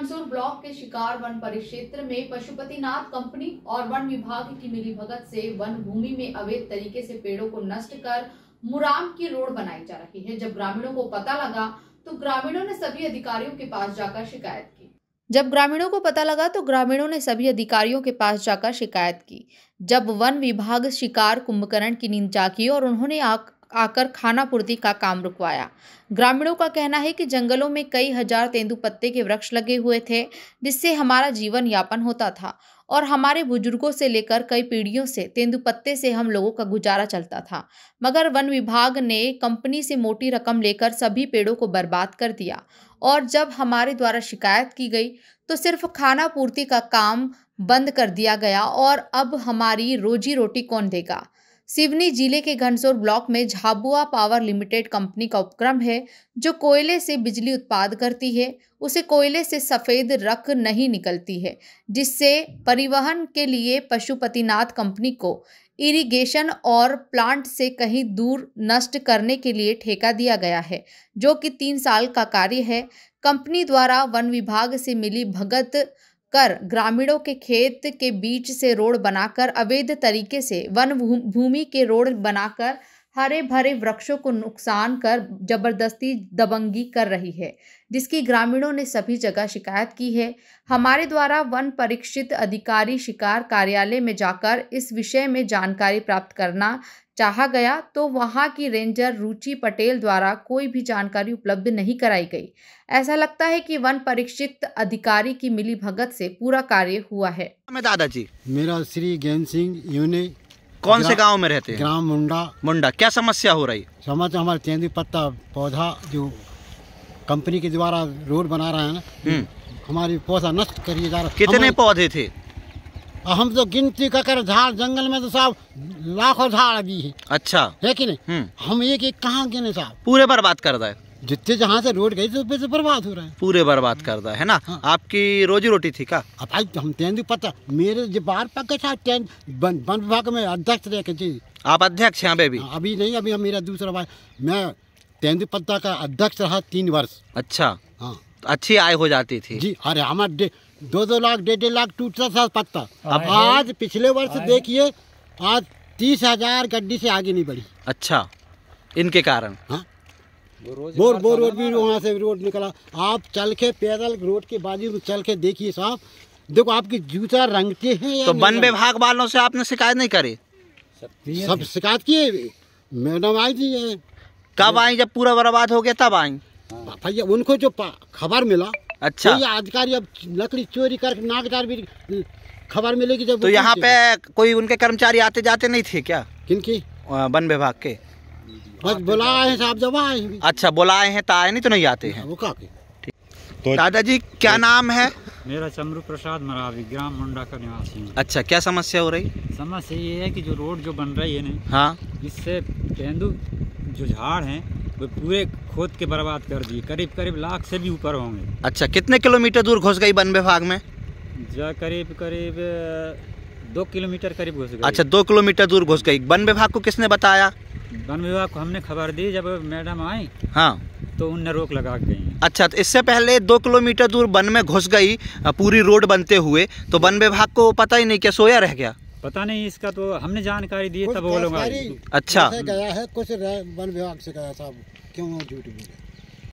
Mansoor block के शिकार one परिक्षेत्र में पशुपतिनाथ कंपनी और वन विभाग की मिलीभगत से वन भूमि में अवैध तरीके से पेड़ों को नष्ट कर मुराम की रोड बनाई जा रही है जब ग्रामीणों को पता लगा तो ग्रामीणों ने सभी अधिकारियों के पास जाकर शिकायत की जब ग्रामीणों को पता लगा तो ग्रामीणों ने सभी अधिकारियों के पास जाकर शिकायत की जब वन विभाग शिकार कुंभकर्ण की नींद जागी और उन्होंने आकर खाना पूर्ति का काम रुकवाया ग्रामीणों का कहना है कि जंगलों में कई हजार तेंदु पत्ते के वृक्ष लगे हुए थे जिससे हमारा जीवन यापन होता था और हमारे बुजुर्गों से लेकर कई पीढ़ियों से तेंदुपत्ते से हम लोगों का गुजारा चलता था मगर वन विभाग ने कंपनी से मोटी रकम लेकर सभी पेड़ों को बर्बाद कर दिया और जब हमारे द्वारा शिकायत की गई तो सिर्फ खाना पूर्ति का काम बंद कर दिया गया और अब हमारी रोजी रोटी कौन देगा सिवनी जिले के घनसोर ब्लॉक में झाबुआ पावर लिमिटेड कंपनी का उपक्रम है जो कोयले से बिजली उत्पाद करती है उसे कोयले से सफ़ेद रख नहीं निकलती है जिससे परिवहन के लिए पशुपतिनाथ कंपनी को इरिगेशन और प्लांट से कहीं दूर नष्ट करने के लिए ठेका दिया गया है जो कि तीन साल का कार्य है कंपनी द्वारा वन विभाग से मिली भगत कर ग्रामीणों के खेत के बीच से रोड बनाकर अवैध तरीके से वन भूमि के रोड बनाकर हरे भरे वृक्षों को नुकसान कर जबरदस्ती दबंगी कर रही है जिसकी ग्रामीणों ने सभी जगह शिकायत की है हमारे द्वारा वन परीक्षित अधिकारी शिकार कार्यालय में जाकर इस विषय में जानकारी प्राप्त करना चाहा गया तो वहाँ की रेंजर रुचि पटेल द्वारा कोई भी जानकारी उपलब्ध नहीं कराई गई ऐसा लगता है कि वन परीक्षित अधिकारी की मिली भगत से पूरा कार्य हुआ है दादाजी मेरा श्री गेंद सिंह यूनि कौन से गांव में रहते हैं ग्राम मुंडा मुंडा क्या समस्या हो रही है समस्या हमारे चेंदी पत्ता पौधा जो कंपनी के द्वारा रोड बना रहा है ना हम्म। हमारी पौधा नष्ट करिए जा रहा कितने पौधे थे हम तो गिनती का कर झाड़ जंगल में तो साहब लाखों झाड़ अभी है अच्छा है कि नहीं हम्म। हम एक एक कहाँ गिने साहब पूरे बर्बाद कर रहा है जितने जहाँ से रोड गई थी तो बर्बाद हो रहा है पूरे बर्बाद कर रहा है ना हाँ। आपकी रोजी रोटी थी का अब भाई हम तेंदु पता मेरे जो बाहर पक था वन वन विभाग में अध्यक्ष रह के जी आप अध्यक्ष हैं अभी हाँ, अभी नहीं अभी हम मेरा दूसरा भाई मैं तेंदु पत्ता का अध्यक्ष रहा तीन वर्ष अच्छा हाँ तो अच्छी आय हो जाती थी जी अरे हमारे दो दो लाख डेढ़ डेढ़ लाख टूटता था पत्ता अब आज पिछले वर्ष देखिए आज तीस हजार गड्डी से आगे नहीं बढ़ी अच्छा इनके कारण हाँ बोर बोर रोड भी वहाँ से रोड निकला आप चल के पैदल रोड के बाजू में चल के देखिए साहब देखो आपकी जूता रंगते हैं तो वन विभाग वालों से आपने शिकायत नहीं करी सब शिकायत किए मैडम आई थी कब आई जब पूरा बर्बाद हो गया तब आई हाँ। भैया उनको जो खबर मिला अच्छा तो अधिकारी अब लकड़ी चोरी करके नागदार भी खबर मिलेगी जब तो यहाँ पे कोई उनके कर्मचारी आते जाते नहीं थे क्या किनकी वन विभाग के बस बुलाए हैं साहब जब आए अच्छा बुलाए हैं तो आए नहीं तो नहीं आते हैं हाँ, वो काफी तो दादाजी क्या तो- नाम है मेरा चमरू प्रसाद मरावी ग्राम मुंडा का निवासी हूँ अच्छा क्या समस्या हो रही समस्या ये है कि जो रोड जो बन रही है ना हाँ इससे तेंदू जो झाड़ है वो पूरे खोद के बर्बाद कर दिए करीब करीब लाख से भी ऊपर होंगे अच्छा कितने किलोमीटर दूर घुस गई वन विभाग में जा करीब करीब दो किलोमीटर करीब घुस गई अच्छा दो किलोमीटर दूर घुस गई वन विभाग को किसने बताया वन विभाग को हमने खबर दी जब मैडम आई हाँ तो उनने रोक लगा गई अच्छा तो इससे पहले दो किलोमीटर दूर वन में घुस गई पूरी रोड बनते हुए तो वन विभाग को पता ही नहीं क्या सोया रह गया पता नहीं इसका तो हमने जानकारी दी तब वो लोग अच्छा गया है कुछ वन विभाग से गया था क्यों झूठ बोले